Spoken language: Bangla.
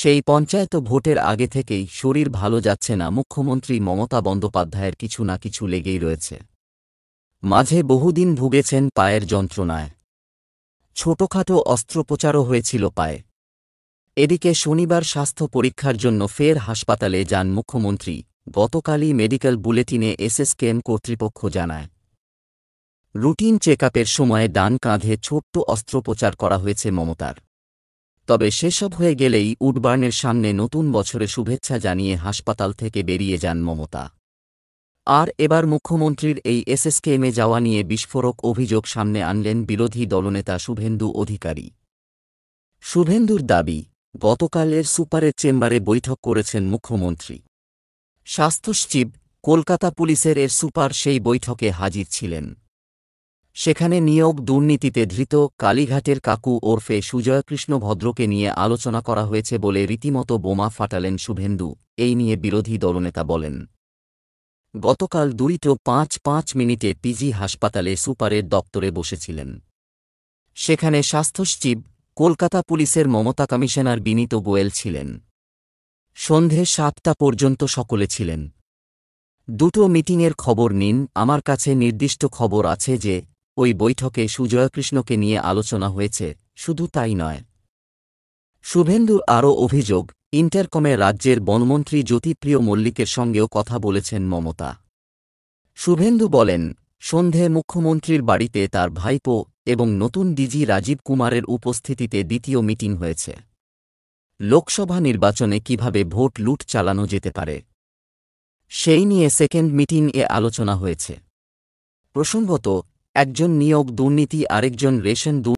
সেই পঞ্চায়েত ভোটের আগে থেকেই শরীর ভালো যাচ্ছে না মুখ্যমন্ত্রী মমতা বন্দ্যোপাধ্যায়ের কিছু না কিছু লেগেই রয়েছে মাঝে বহুদিন ভুগেছেন পায়ের যন্ত্রণায় ছোটখাটো অস্ত্রোপচারও হয়েছিল পায়ে এদিকে শনিবার স্বাস্থ্য পরীক্ষার জন্য ফের হাসপাতালে যান মুখ্যমন্ত্রী গতকালই মেডিকেল বুলেটিনে এসএসকেএম কর্তৃপক্ষ জানায় রুটিন চেকআপের সময় ডান কাঁধে ছোট্ট অস্ত্রোপচার করা হয়েছে মমতার তবে সেসব হয়ে গেলেই উডবার্নের সামনে নতুন বছরে শুভেচ্ছা জানিয়ে হাসপাতাল থেকে বেরিয়ে যান মমতা আর এবার মুখ্যমন্ত্রীর এই এসএসকেএমে যাওয়া নিয়ে বিস্ফোরক অভিযোগ সামনে আনলেন বিরোধী দলনেতা শুভেন্দু অধিকারী শুভেন্দুর দাবি গতকালের সুপারের চেম্বারে বৈঠক করেছেন মুখ্যমন্ত্রী স্বাস্থ্য সচিব কলকাতা পুলিশের এর সুপার সেই বৈঠকে হাজির ছিলেন সেখানে নিয়োগ দুর্নীতিতে ধৃত কালীঘাটের কাকু ওরফে সুজয়কৃষ্ণ ভদ্রকে নিয়ে আলোচনা করা হয়েছে বলে রীতিমতো বোমা ফাটালেন শুভেন্দু এই নিয়ে বিরোধী দলনেতা বলেন গতকাল দুরিত পাঁচ পাঁচ মিনিটে পিজি হাসপাতালে সুপারের দপ্তরে বসেছিলেন সেখানে স্বাস্থ্য সচিব কলকাতা পুলিশের মমতা কমিশনার বিনীত গোয়েল ছিলেন সন্ধে সাতটা পর্যন্ত সকলে ছিলেন দুটো মিটিংয়ের খবর নিন আমার কাছে নির্দিষ্ট খবর আছে যে ওই বৈঠকে সুজয়কৃষ্ণকে নিয়ে আলোচনা হয়েছে শুধু তাই নয় শুভেন্দুর আরও অভিযোগ ইন্টারকমে রাজ্যের বনমন্ত্রী জ্যোতিপ্রিয় মল্লিকের সঙ্গেও কথা বলেছেন মমতা শুভেন্দু বলেন সন্ধে মুখ্যমন্ত্রীর বাড়িতে তার ভাইপো এবং নতুন ডিজি রাজীব কুমারের উপস্থিতিতে দ্বিতীয় মিটিং হয়েছে লোকসভা নির্বাচনে কিভাবে ভোট লুট চালানো যেতে পারে সেই নিয়ে সেকেন্ড মিটিং এ আলোচনা হয়েছে প্রসঙ্গত एकजण নিয়োগ দুর্নীতি আরেকজন রেশন